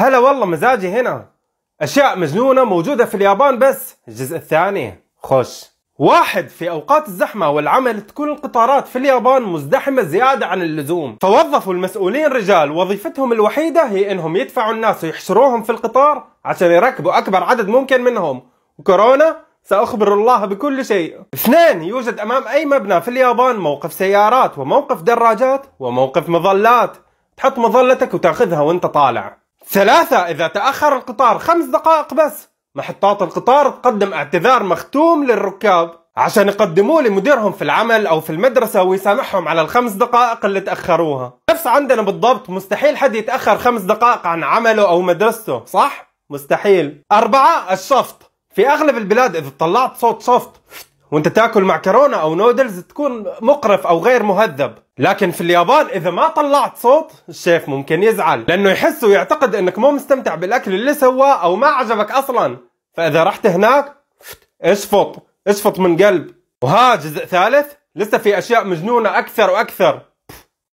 هلا والله مزاجي هنا أشياء مجنونة موجودة في اليابان بس الجزء الثاني خش واحد في أوقات الزحمة والعمل تكون القطارات في اليابان مزدحمة زيادة عن اللزوم فوظفوا المسؤولين رجال وظيفتهم الوحيدة هي أنهم يدفعوا الناس ويحشروهم في القطار عشان يركبوا أكبر عدد ممكن منهم وكورونا سأخبر الله بكل شيء اثنين يوجد أمام أي مبنى في اليابان موقف سيارات وموقف دراجات وموقف مظلات تحط مظلتك وتاخذها وانت طالع ثلاثة إذا تأخر القطار خمس دقائق بس محطات القطار تقدم اعتذار مختوم للركاب عشان يقدموه لمديرهم في العمل أو في المدرسة ويسامحهم على الخمس دقائق اللي تأخروها نفس عندنا بالضبط مستحيل حد يتأخر خمس دقائق عن عمله أو مدرسته صح؟ مستحيل أربعة الشفط في أغلب البلاد إذا طلعت صوت شفط وانت تاكل معكرونه او نودلز تكون مقرف او غير مهذب لكن في اليابان اذا ما طلعت صوت الشيف ممكن يزعل لانه يحس ويعتقد انك مو مستمتع بالاكل اللي سواه او ما عجبك اصلا فاذا رحت هناك اشفط اشفط من قلب وها جزء ثالث لسه في اشياء مجنونه اكثر واكثر